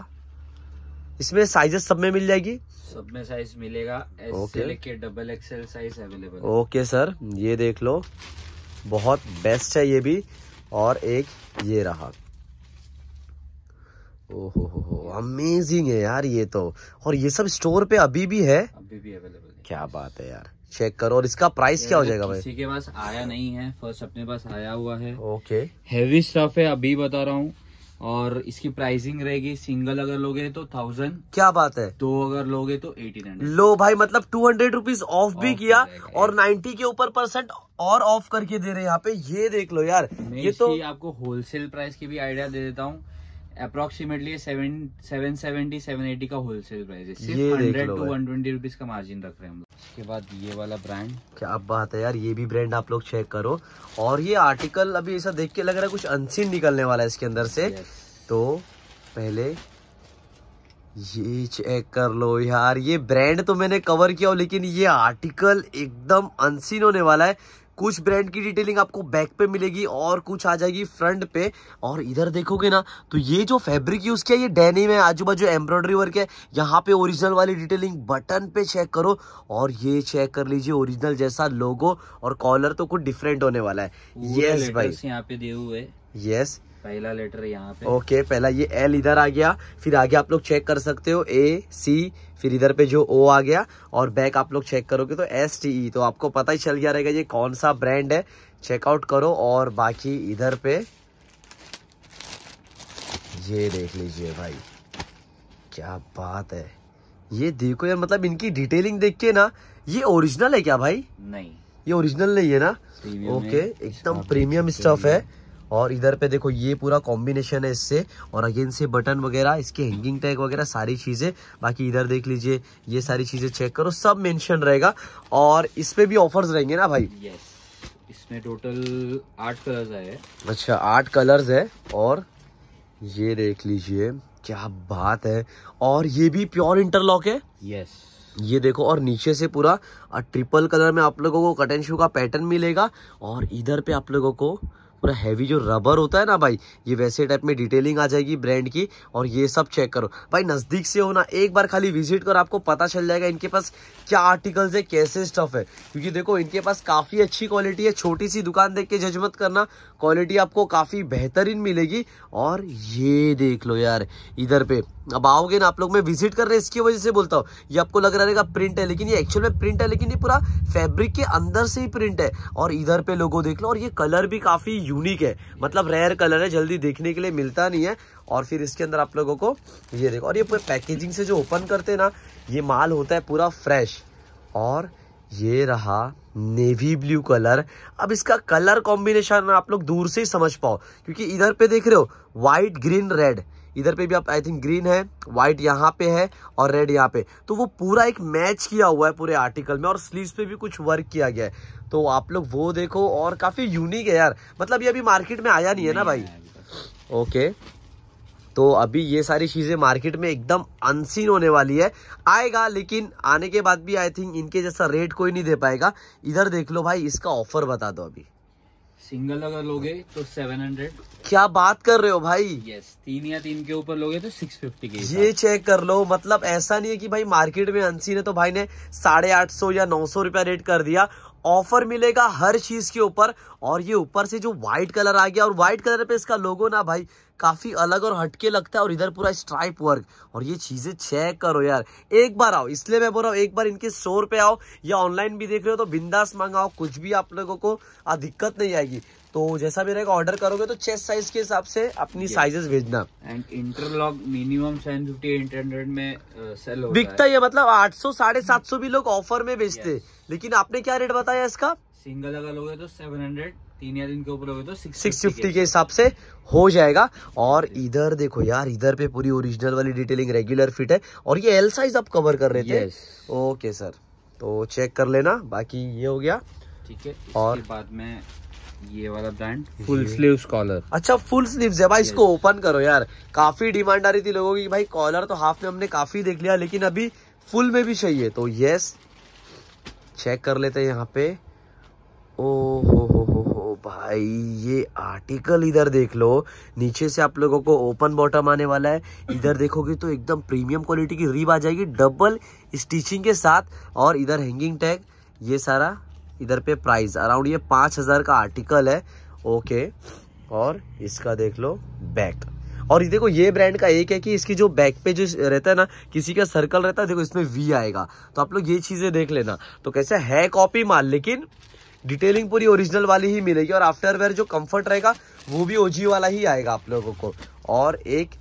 इसमें साइजेस सब में मिल जाएगी सब में साइज मिलेगा ओके लेके double XL size available okay sir ये देख लो बहुत बेस्ट है ये भी और एक ये रहा ओहो हो अमेजिंग है यार ये तो और ये सब स्टोर पे अभी भी है अभी भी अवेलेबल क्या बात है यार चेक करो और इसका प्राइस क्या हो जाएगा भाई किसी के पास आया नहीं है फर्स्ट अपने पास आया हुआ है ओके हैवी स्टफ है अभी बता रहा हूँ और इसकी प्राइसिंग रहेगी सिंगल अगर लोगे तो थाउजेंड क्या बात है दो अगर लोगे तो एटीन नाइन लो भाई मतलब टू हंड्रेड रुपीज ऑफ भी किया और नाइन्टी के ऊपर परसेंट और ऑफ करके दे रहे हैं यहाँ पे ये देख लो यार ये तो आपको होलसेल प्राइस की भी आइडिया दे देता हूँ approximately seven seven seventy seven eighty का होलसेल प्राइस है सिर्फ hundred to one twenty rupees का मार्जिन रख रहे हैं हम लोग इसके बाद ये वाला ब्रांड क्या बात है यार ये भी ब्रांड आप लोग चेक करो और ये आर्टिकल अभी ऐसा देख के लग रहा है कुछ अनसीन निकलने वाला है इसके अंदर से तो पहले ये चेक कर लो यार ये ब्रांड तो मैंने कवर किया हो लेकिन ये आर्टिकल एकदम अनसीन होने वाला है कुछ ब्रांड की डिटेलिंग आपको बैक पे मिलेगी और कुछ आ जाएगी फ्रंट पे और इधर देखोगे ना तो ये जो फैब्रिक यूज किया ये डेनिम है आजू बाजू एम्ब्रॉयडरी वर्क है यहाँ पे ओरिजिनल वाली डिटेलिंग बटन पे चेक करो और ये चेक कर लीजिए ओरिजिनल जैसा लोगो और कॉलर तो कुछ डिफरेंट होने वाला है यस भाई यहाँ पे दे हुए यस पहला लेटर यहाँ पे ओके पहला ये एल इधर आ गया फिर आगे आप लोग चेक कर सकते हो ए सी फिर इधर पे जो ओ आ गया और बैक आप लोग चेक करोगे तो एस टी ई तो आपको पता ही चल गया रहेगा ये कौन सा ब्रांड है चेकआउट करो और बाकी इधर पे ये देख लीजिए भाई क्या बात है ये देखो यार मतलब इनकी डिटेलिंग देख के ना ये ओरिजिनल है क्या भाई नहीं ये ओरिजिनल नहीं है ना ओके एकदम प्रीमियम स्टफ है और इधर पे देखो ये पूरा कॉम्बिनेशन है इससे और अगेन से बटन वगैरह इसके हैंगिंग टैग वगैरह सारी चीज़ें बाकी इधर देख लीजिए ये सारी चीज़ें चेक करो सब मेंशन रहेगा और इस पे भी ऑफर्स रहेंगे ना भाई यस इसमें टोटल आठ कलर्स आए अच्छा आठ कलर्स है और ये देख लीजिए क्या बात है और ये भी प्योर इंटरलॉक है यस ये देखो और नीचे से पूरा ट्रिपल कलर में आप लोगों को कटन शू का पैटर्न मिलेगा और इधर पे आप लोगों को पूरा हैवी जो रबर होता है ना भाई ये वैसे टाइप में डिटेलिंग आ जाएगी ब्रांड की और ये सब चेक करो भाई नज़दीक से हो ना एक बार खाली विजिट करो आपको पता चल जाएगा इनके पास क्या आर्टिकल्स है कैसे स्टफ है क्योंकि देखो इनके पास काफ़ी अच्छी क्वालिटी है छोटी सी दुकान देख के जजमत करना क्वालिटी आपको काफ़ी बेहतरीन मिलेगी और ये देख लो यार इधर पे अब आओगे ना आप लोग मैं विजिट कर रहे हैं इसकी वजह से बोलता हूँ ये आपको लग रहा रहेगा प्रिंट है लेकिन ये एक्चुअल में प्रिंट है लेकिन ये पूरा फैब्रिक के अंदर से ही प्रिंट है और इधर पे लोगों देख लो और ये कलर भी काफ़ी यूनिक है मतलब रेयर कलर है जल्दी देखने के लिए मिलता नहीं है और फिर इसके अंदर आप लोगों को ये देखो और ये पूरे पैकेजिंग से जो ओपन करते हैं ना ये माल होता है पूरा फ्रेश और ये रहा नेवी ब्लू कलर अब इसका कलर कॉम्बिनेशन आप लोग दूर से ही समझ पाओ क्योंकि इधर पे देख रहे हो वाइट ग्रीन रेड इधर पे भी आप आई थिंक ग्रीन है व्हाइट यहाँ पे है और रेड यहाँ पे तो वो पूरा एक मैच किया हुआ है पूरे आर्टिकल में और स्लीव्स पे भी कुछ वर्क किया गया है तो आप लोग वो देखो और काफी यूनिक है यार मतलब ये अभी मार्केट में आया नहीं है ना भाई ओके तो अभी ये सारी चीज़ें मार्केट में एकदम अनसीन होने वाली है आएगा लेकिन आने के बाद भी आई थिंक इनके जैसा रेट कोई नहीं दे पाएगा इधर देख लो भाई इसका ऑफर बता दो अभी सिंगल अगर लोगे तो सेवन हंड्रेड क्या बात कर रहे हो भाई यस तीन या तीन के ऊपर लोगे तो सिक्स फिफ्टी के ये चेक कर लो मतलब ऐसा नहीं है कि भाई मार्केट में अंसी ने तो भाई ने साढ़े आठ सौ या नौ सौ रुपया रेट कर दिया ऑफर मिलेगा हर चीज के ऊपर और ये ऊपर से जो व्हाइट कलर आ गया और व्हाइट कलर पे इसका लोगो ना भाई काफ़ी अलग और हटके लगता है और इधर पूरा स्ट्राइप वर्क और ये चीज़ें चेक करो यार एक बार आओ इसलिए मैं बोल रहा हूँ एक बार इनके स्टोर पे आओ या ऑनलाइन भी देख रहे हो तो बिंदास मंगाओ कुछ भी आप लोगों को दिक्कत नहीं आएगी तो जैसा भी रहेगा ऑर्डर करोगे तो चेस्ट साइज के हिसाब से अपनी साइजेस भेजना and interlock minimum seven fifty eight hundred में सेल uh, होता बिकता है मतलब आठ सौ साढ़े सात hmm. सौ भी लोग ऑफर में बेचते लेकिन आपने क्या रेट बताया इसका सिंगल अगर लोगे तो सेवन हंड्रेड तीन या दिन के ऊपर हो तो सिक्स फिफ्टी के हिसाब से हो जाएगा और इधर देखो यार इधर पे पूरी ओरिजिनल वाली डिटेलिंग रेगुलर फिट है और ये एल साइज आप कवर कर रहे थे yes. ओके सर तो चेक कर लेना बाकी ये हो गया ठीक है और बाद में ये वाला ब्रांड फुल स्लीव्स कॉलर अच्छा फुल स्लीव्स है भाई इसको ओपन करो यार काफी डिमांड आ रही थी लोगों की भाई कॉलर तो हाफ में हमने काफी देख लिया लेकिन अभी फुल में भी चाहिए तो यस चेक कर लेते हैं यहाँ पे ओ हो हो हो भाई ये आर्टिकल इधर देख लो नीचे से आप लोगों को ओपन बॉटम आने वाला है इधर देखोगे तो एकदम प्रीमियम क्वालिटी की रीब आ जाएगी डबल स्टिचिंग के साथ और इधर हैंगिंग टैग ये सारा इधर पे प्राइस अराउंड ये पांच हज़ार का आर्टिकल है ओके और इसका देख लो बैक और ये देखो ये ब्रांड का एक है कि इसकी जो बैक पे जो रहता है ना किसी का सर्कल रहता है देखो इसमें वी आएगा तो आप लोग ये चीज़ें देख लेना तो कैसे है कॉपी माल लेकिन डिटेलिंग पूरी ओरिजिनल वाली ही मिलेगी और आफ्टर वेयर जो कंफर्ट रहेगा वो भी ओजी वाला ही आएगा आप लोगों को और एक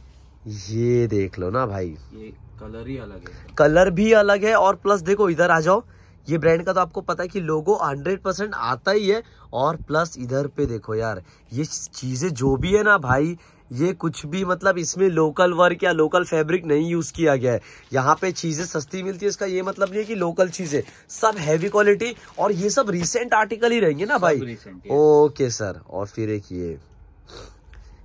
ये देख लो ना भाई ये कलर ही अलग है कलर भी अलग है और प्लस देखो इधर आ जाओ ये ब्रांड का तो आपको पता है कि लोगो 100 परसेंट आता ही है और प्लस इधर पे देखो यार ये चीज़ें जो भी है ना भाई ये कुछ भी मतलब इसमें लोकल वर्क या लोकल फैब्रिक नहीं यूज़ किया गया है यहाँ पे चीज़ें सस्ती मिलती है इसका ये मतलब नहीं है कि लोकल चीज़ें सब हैवी क्वालिटी और ये सब रिसेंट आर्टिकल ही रहेंगे ना भाई ओके सर और फिर एक ये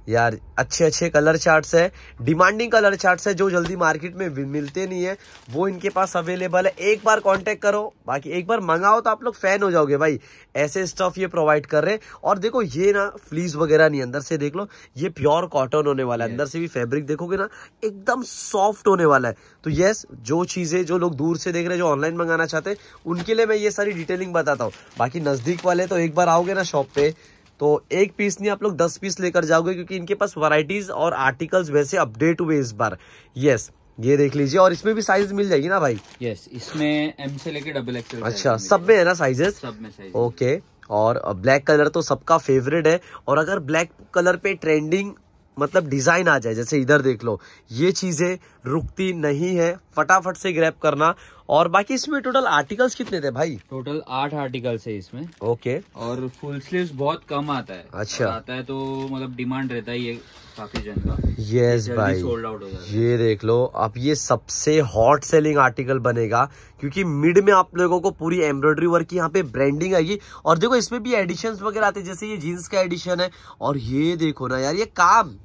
यार अच्छे अच्छे कलर चार्ट्स है डिमांडिंग कलर चार्ट्स है जो जल्दी मार्केट में मिलते नहीं है वो इनके पास अवेलेबल है एक बार कांटेक्ट करो बाकी एक बार मंगाओ तो आप लोग फैन हो जाओगे भाई ऐसे स्टफ ये प्रोवाइड कर रहे हैं और देखो ये ना फ्लीस वगैरह नहीं अंदर से देख लो ये प्योर कॉटन होने वाला है अंदर से भी फेब्रिक देखोगे ना एकदम सॉफ्ट होने वाला है तो येस जो चीज़ें जो लोग दूर से देख रहे हैं जो ऑनलाइन मंगाना चाहते हैं उनके लिए मैं ये सारी डिटेलिंग बताता हूँ बाकी नज़दीक वाले तो एक बार आओगे ना शॉप पे तो एक पीस नहीं आप लोग दस पीस लेकर जाओगे क्योंकि इनके पास वराइटीज और आर्टिकल्स वैसे अपडेट हुए इस बार यस ये देख लीजिए और इसमें भी साइज मिल जाएगी ना भाई यस इसमें एम से लेके डबल एक्सल अच्छा सब में है ना साइजेस सब में साइज ओके और ब्लैक uh, कलर तो सबका फेवरेट है और अगर ब्लैक कलर पे ट्रेंडिंग मतलब डिज़ाइन आ जाए जैसे इधर देख लो ये चीज़ें रुकती नहीं है फटाफट से ग्रैप करना और बाकी इसमें टोटल आर्टिकल्स कितने थे भाई टोटल आठ आर्टिकल्स है इसमें ओके और फुल स्लीव बहुत कम आता है अच्छा आता है तो मतलब डिमांड रहता है ये काफी जन का यस yes, भाई सोल्ड आउट हो जाता ये देख लो अब ये सबसे हॉट सेलिंग आर्टिकल बनेगा क्योंकि मिड में आप लोगों को पूरी एम्ब्रॉयडरी वर्क की यहाँ पे ब्रांडिंग आएगी और देखो इसमें भी एडिशन वगैरह आते हैं जैसे ये जीन्स का एडिशन है और ये देखो ना यार ये काम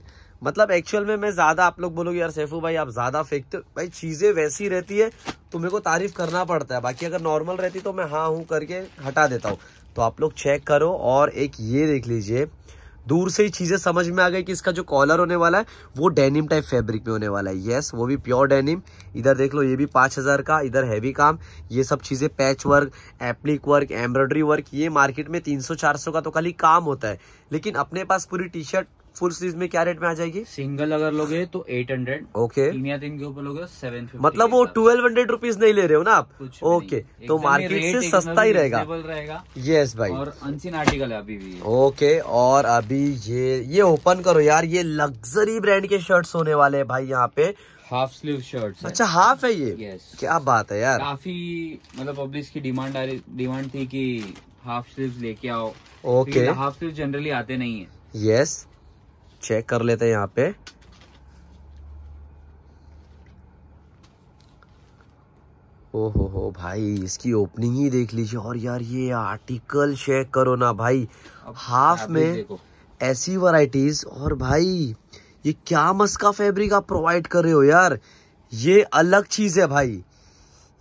मतलब एक्चुअल में मैं ज़्यादा आप लोग बोलोगे यार सैफू भाई आप ज़्यादा फेंकते भाई चीज़ें वैसी रहती है तो मेरे को तारीफ करना पड़ता है बाकी अगर नॉर्मल रहती तो मैं हाँ हूँ करके हटा देता हूँ तो आप लोग चेक करो और एक ये देख लीजिए दूर से ही चीज़ें समझ में आ गई कि इसका जो कॉलर होने वाला है वो डेनिम टाइप फैब्रिक में होने वाला है यस वो भी प्योर डेनिम इधर देख लो ये भी पाँच हज़ार का इधर हैवी काम ये सब चीज़ें patch work applique work embroidery work ये मार्केट में तीन सौ चार सौ का तो खाली काम होता है लेकिन अपने पास पूरी टी शर्ट फुल स्लीव में क्या रेट में आ जाएगी सिंगल अगर लोगे तो एट हंड्रेड ओके तीन के ऊपर लोगे तो सेवन मतलब वो ट्वेल्व हंड्रेड रुपीज नहीं ले रहे हो ना आप ओके तो मार्केट से सस्ता ही रहेगा यस भाई और अनसिन आर्टिकल है अभी भी ओके और अभी ये ये ओपन करो यार ये लग्जरी ब्रांड के शर्ट होने वाले है भाई यहाँ पे हाफ स्लीव शर्ट अच्छा हाफ है ये क्या बात है यार काफी मतलब पब्लिक की डिमांड आ रही डिमांड थी की हाफ स्लीव लेके आओ ओके हाफ स्लीव जनरली आते नहीं है यस yes. चेक कर लेते हैं यहाँ पे ओहो हो भाई इसकी ओपनिंग ही देख लीजिए और यार ये आर्टिकल चेक करो ना भाई हाफ में ऐसी वराइटीज और भाई ये क्या मस्का फैब्रिक आप प्रोवाइड कर रहे हो यार ये अलग चीज है भाई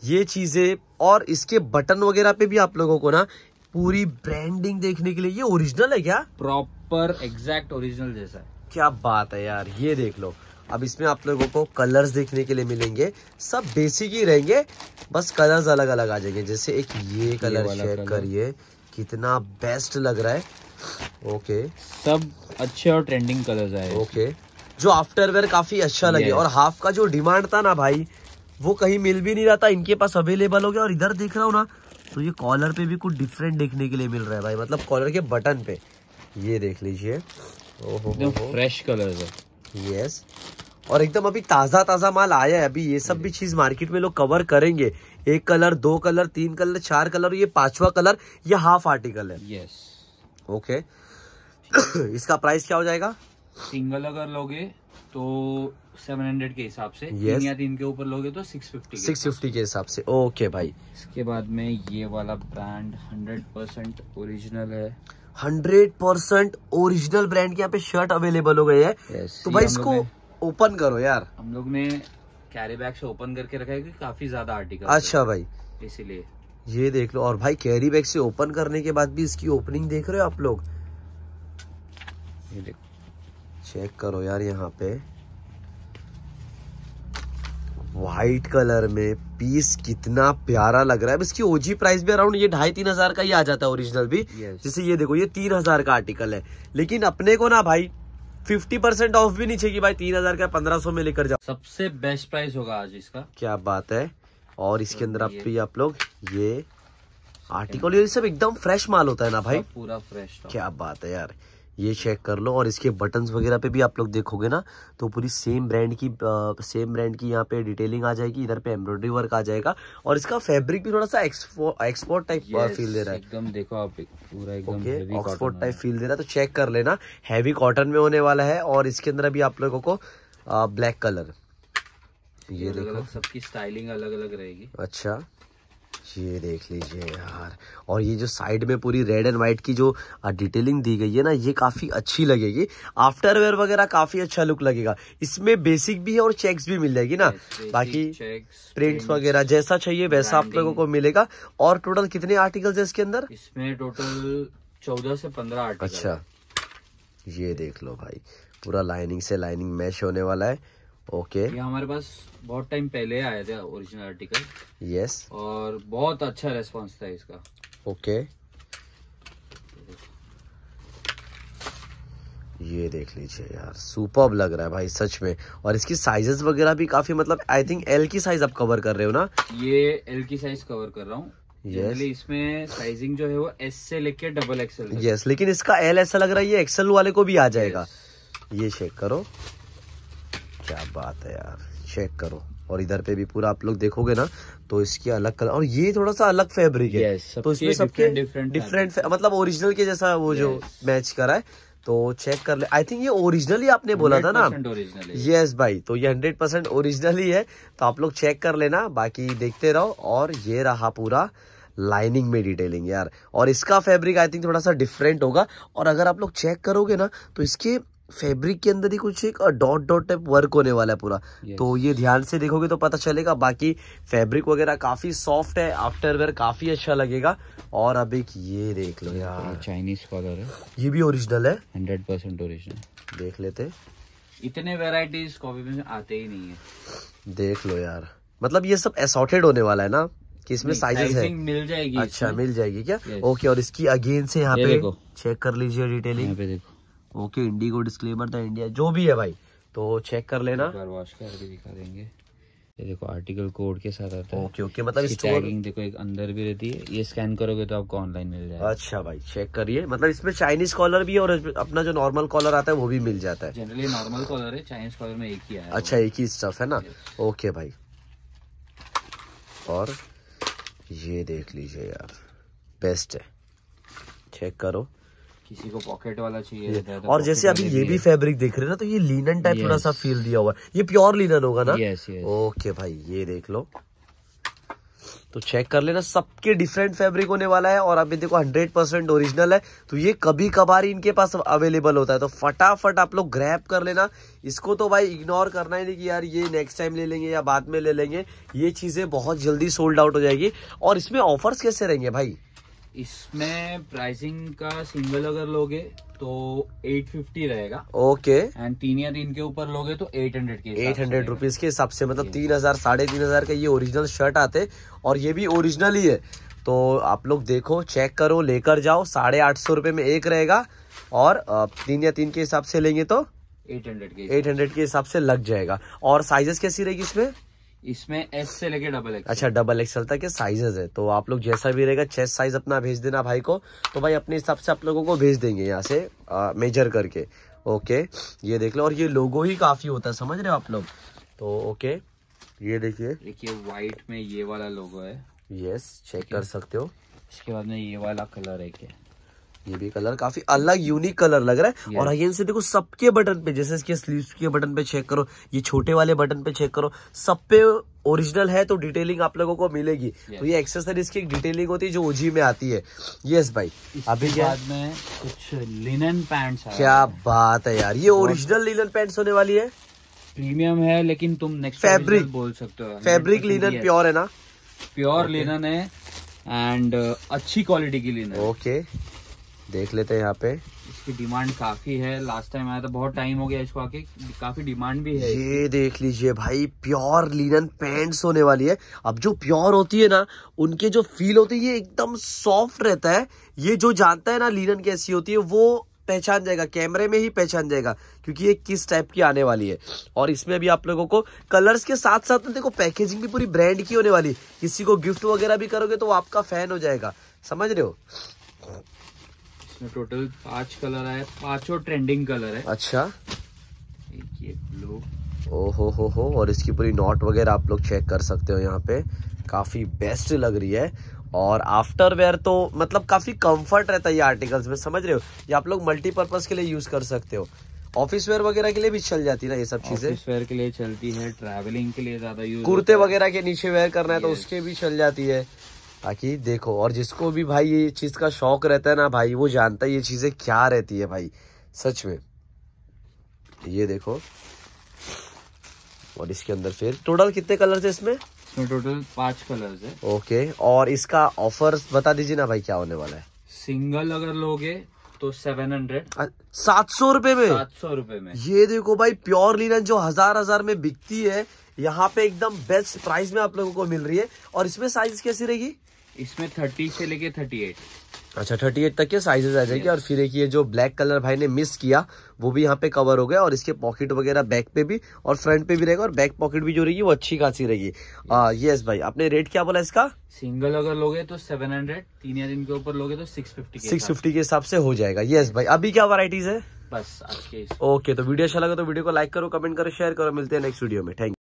ये चीजें और इसके बटन वगैरह पे भी आप लोगों को ना पूरी ब्रांडिंग देखने के लिए ये ओरिजिनल है क्या प्रॉपर एग्जैक्ट ओरिजिनल जैसा है क्या बात है यार ये देख लो अब इसमें आप लोगों को कलर्स देखने के लिए मिलेंगे सब बेसिक ही रहेंगे बस कलर्स अलग अलग आ जाएंगे जैसे एक ये कलर चेक करिए कितना बेस्ट लग रहा है ओके सब अच्छे और ट्रेंडिंग कलर्स आए ओके जो वेयर काफी अच्छा लगे और हाफ का जो डिमांड था ना भाई वो कहीं मिल भी नहीं रहा था इनके पास अवेलेबल हो गया और इधर देख रहा हूँ ना तो ये कॉलर पे भी कुछ डिफरेंट देखने के लिए मिल रहा है भाई मतलब कॉलर के बटन पे ये देख लीजिए एकदम फ्रेश कलर्स है यस और एकदम अभी ताज़ा ताज़ा माल आया है अभी ये सब भी चीज़ मार्केट में लोग कवर करेंगे एक कलर दो कलर तीन कलर चार कलर ये पांचवा कलर ये हाफ आर्टिकल है यस ओके *coughs* इसका प्राइस क्या हो जाएगा सिंगल अगर लोगे तो सेवन हंड्रेड के हिसाब से yes. या तीन के ऊपर लोगे तो सिक्स फिफ्टी सिक्स फिफ्टी के हिसाब से ओके भाई इसके बाद में ये वाला ब्रांड परसेंट ओरिजिनल है हंड्रेड परसेंट ओरिजिनल ब्रांड के यहाँ पे शर्ट अवेलेबल हो गए हैं तो भाई इसको ओपन करो यार हम लोग ने कैरी बैग से ओपन करके रखा है काफी ज्यादा आर्टिकल अच्छा भाई इसीलिए ये देख लो और भाई कैरी बैग से ओपन करने के बाद भी इसकी ओपनिंग देख रहे हो आप लोग चेक करो यार यहाँ पे व्हाइट कलर में पीस कितना प्यारा लग रहा है इसकी ओजी प्राइस भी अराउंड ये ढाई तीन हजार का ही आ जाता है ओरिजिनल भी yes. जैसे ये देखो ये तीन हजार का आर्टिकल है लेकिन अपने को ना भाई फिफ्टी परसेंट ऑफ भी नहीं चाहिए भाई तीन हजार का पंद्रह सौ में लेकर जाओ सबसे बेस्ट प्राइस होगा आज इसका क्या बात है और इसके अंदर आप आप लोग ये आर्टिकल ये सब एकदम फ्रेश माल होता है ना भाई पूरा फ्रेश क्या बात है यार ये चेक कर लो और इसके बटन्स वगैरह पे भी आप लोग देखोगे ना तो पूरी सेम ब्रांड की आ, सेम ब्रांड की यहाँ पे डिटेलिंग आ जाएगी इधर पे एम्ब्रॉयडरी वर्क आ जाएगा और इसका फैब्रिक भी थोड़ा सा एक्सपोर्ट टाइप फील दे रहा है एकदम देखो आप पूरा एकदम एक्सपोर्ट टाइप फील दे रहा है तो चेक कर लेना हैवी कॉटन में होने वाला है और इसके अंदर अभी आप लोगों को ब्लैक कलर ये देखो सबकी स्टाइलिंग अलग अलग रहेगी अच्छा ये देख लीजिए यार और ये जो साइड में पूरी रेड एंड व्हाइट की जो डिटेलिंग दी गई है ना ये काफ़ी अच्छी लगेगी आफ्टर वेयर वगैरह काफ़ी अच्छा लुक लगेगा इसमें बेसिक भी है और चेक्स भी मिल जाएगी ना बाकी प्रिंट्स वगैरह जैसा चाहिए वैसा आप लोगों को मिलेगा और टोटल कितने आर्टिकल्स है इसके अंदर इसमें टोटल चौदह से पंद्रह आर्टिकल अच्छा ये देख लो भाई पूरा लाइनिंग से लाइनिंग मैश होने वाला है ओके okay. ये हमारे पास बहुत टाइम पहले आया था ओरिजिनल आर्टिकल यस और बहुत अच्छा रेस्पॉन्स था इसका ओके okay. ये देख लीजिए यार सुपर लग रहा है भाई सच में और इसकी साइजेस वगैरह भी काफी मतलब आई थिंक एल की साइज आप कवर कर रहे हो ना ये एल की साइज कवर कर रहा हूँ yes. इसमें साइजिंग जो है वो एस से लेके डबल एक्सएल यस लेकिन इसका एल ऐसा लग रहा है ये एक्सएल वाले को भी आ जाएगा yes. ये चेक करो क्या बात है यार चेक करो और इधर पे भी पूरा आप लोग देखोगे ना तो इसकी अलग कलर और ये थोड़ा सा अलग फैब्रिक है yes, तो इसमें सबके डिफरेंट डिफरेंट मतलब ओरिजिनल के जैसा वो yes. जो मैच करा है तो चेक कर ले आई थिंक ये ओरिजिनल ही आपने बोला था ना यस भाई तो ये हंड्रेड परसेंट ओरिजिनल ही है तो आप लोग चेक कर लेना बाकी देखते रहो और ये रहा पूरा लाइनिंग में डिटेलिंग यार और इसका फैब्रिक आई थिंक थोड़ा सा डिफरेंट होगा और अगर आप लोग चेक करोगे ना तो इसके फैब्रिक के अंदर ही कुछ एक डॉट डॉट टाइप वर्क होने वाला है पूरा तो ये ध्यान से देखोगे तो पता चलेगा बाकी फैब्रिक वगैरह काफी सॉफ्ट है आफ्टर वेयर काफी अच्छा लगेगा और अब एक ये देख लो यार चाइनीज कॉलर है ये भी ओरिजिनल है हंड्रेड परसेंट ओरिजिनल देख लेते इतने वेराइटीज कॉपी में आते ही नहीं है देख लो यार मतलब ये सब एसोटेड होने वाला है ना कि इसमें साइजेस है मिल जाएगी अच्छा मिल जाएगी क्या ओके और इसकी अगेन से यहाँ पे चेक कर लीजिए डिटेलिंग देखो ओके इंडिगो डिस्क्लेमर था इंडिया जो भी है भाई तो चेक कर लेना वॉश करके दिखा देंगे ये देखो आर्टिकल कोड के साथ आता है ओके ओके मतलब टैगिंग देखो एक अंदर भी रहती है ये स्कैन करोगे तो आपको ऑनलाइन मिल जाएगा अच्छा भाई चेक करिए मतलब इसमें चाइनीज कॉलर भी है और अपना जो नॉर्मल कॉलर आता है वो भी मिल जाता है जनरली नॉर्मल कॉलर है चाइनीज कॉलर में एक ही आया अच्छा एक ही स्टफ है ना ओके भाई और ये देख लीजिए यार बेस्ट है चेक करो किसी को पॉकेट वाला चाहिए और जैसे अभी ये भी फेब्रिक देख रहे ना तो ये लीनन टाइप थोड़ा सा फील दिया हुआ ये प्योर लीनन होगा ना ओके भाई ये देख लो तो चेक कर लेना सबके डिफरेंट फैब्रिक होने वाला है और अभी देखो 100 परसेंट ओरिजिनल है तो ये कभी कभार इनके पास अवेलेबल होता है तो फटाफट आप लोग ग्रैप कर लेना इसको तो भाई इग्नोर करना ही नहीं कि यार ये नेक्स्ट टाइम ले लेंगे या बाद में ले लेंगे ये चीज़ें बहुत जल्दी सोल्ड आउट हो जाएगी और इसमें ऑफर्स कैसे रहेंगे भाई इसमें प्राइसिंग का सिंगल अगर लोगे तो 850 रहेगा ओके एंड तीन या तीन के ऊपर लोगे तो 800 के 800 रुपीज के हिसाब से मतलब तीन हजार साढ़े तीन हजार का ये ओरिजिनल शर्ट आते और ये भी ओरिजिनल ही है तो आप लोग देखो चेक करो लेकर जाओ साढ़े आठ सौ रुपए में एक रहेगा और तीन या तीन के हिसाब से लेंगे तो 800 के 800 के हिसाब से लग जाएगा और साइजेस कैसी रहेगी इसमें इसमें एस से लेके डबल एक्स अच्छा डबल एक्सएल तक के साइजेस है तो आप लोग जैसा भी रहेगा चेस्ट साइज अपना भेज देना भाई को तो भाई अपने हिसाब से आप लोगों को भेज देंगे यहाँ से मेजर करके ओके ये देख लो और ये लोगो ही काफी होता है समझ रहे हो आप लोग तो ओके ये देखिए देखिए व्हाइट में ये वाला लोगो है यस चेक कर सकते हो इसके बाद में ये वाला कलर है क्या ये भी कलर काफी अलग यूनिक कलर लग रहा है और अगेन से देखो सबके बटन पे जैसे इसके स्लीव्स के बटन पे चेक करो ये छोटे वाले बटन पे चेक करो सब पे ओरिजिनल है तो डिटेलिंग आप लोगों को मिलेगी तो ये एक्सेसरीज की एक डिटेलिंग होती है जो ओजी में आती है यस भाई अभी बाद में कुछ लिनन पैंट्स क्या बात है यार ये ओरिजिनल लिनन पैंट्स होने वाली है प्रीमियम है लेकिन तुम नेक्स्ट फैब्रिक बोल सकते हो फैब्रिक लिनन प्योर है ना प्योर लिनन है एंड uh, अच्छी क्वालिटी की लिनन ओके देख लेते हैं यहाँ पे इसकी डिमांड काफी है लास्ट टाइम आया था बहुत टाइम हो गया इसको आके काफी डिमांड भी है ये देख लीजिए भाई प्योर लिनन पैंट्स होने वाली है अब जो प्योर होती है ना उनके जो फील होती है ये एकदम सॉफ्ट रहता है ये जो जानता है ना लिनन कैसी होती है वो पहचान जाएगा कैमरे में ही पहचान जाएगा क्योंकि ये किस टाइप की आने वाली है और इसमें भी आप लोगों को कलर्स के साथ साथ देखो पैकेजिंग भी पूरी ब्रांड की होने वाली किसी को गिफ्ट वगैरह भी करोगे तो वो आपका फैन हो जाएगा समझ रहे हो इसमें टोटल पांच कलर आए पांचों ट्रेंडिंग कलर है अच्छा एक ये ब्लू ओ हो हो हो और इसकी पूरी नॉट वगैरह आप लोग चेक कर सकते हो यहाँ पे काफ़ी बेस्ट लग रही है और आफ्टर वेयर तो मतलब काफ़ी कंफर्ट रहता है ये आर्टिकल्स में समझ रहे हो ये आप लोग मल्टीपर्पज़ के लिए यूज़ कर सकते हो ऑफिस वेयर वगैरह के लिए भी चल जाती है ना ये सब चीजें ऑफिस वेयर के लिए चलती है ट्रैवलिंग के लिए ज्यादा यूज कुर्ते वगैरह के नीचे वेयर करना है तो उसके भी चल जाती है बाकी देखो और जिसको भी भाई ये चीज़ का शौक रहता है ना भाई वो जानता है ये चीज़ें क्या रहती है भाई सच में ये देखो और इसके अंदर फिर टोटल कितने कलर है इसमें टोटल पांच कलर्स है ओके और इसका ऑफर बता दीजिए ना भाई क्या होने वाला है सिंगल अगर लोगे तो सेवन हंड्रेड सात सौ रूपये में सात सौ रूपये में ये देखो भाई प्योर लिनन जो हजार हजार में बिकती है यहाँ पे एकदम बेस्ट प्राइस में आप लोगों को मिल रही है और इसमें साइज कैसी रहेगी इसमें थर्टी से लेके थर्टी एट अच्छा थर्टी एट तक के साइजेस आ जाएगी और फिर एक ये जो ब्लैक कलर भाई ने मिस किया वो भी यहाँ पे कवर हो गया और इसके पॉकेट वगैरह बैक पे भी और फ्रंट पे भी रहेगा और बैक पॉकेट भी जो रहेगी वो अच्छी खासी रहेगी यस भाई आपने रेट क्या बोला इसका सिंगल अगर लोगे तो सेवन हंड्रेड तीन या दिन के ऊपर लोगे तो सिक्स फिफ्टी सिक्स फिफ्टी के हिसाब से हो जाएगा यस भाई अभी क्या वराइटीज है बस ओके तो वीडियो अच्छा लगा तो वीडियो को लाइक करो कमेंट करो शेयर करो मिलते हैं नेक्स्ट वीडियो में थैंक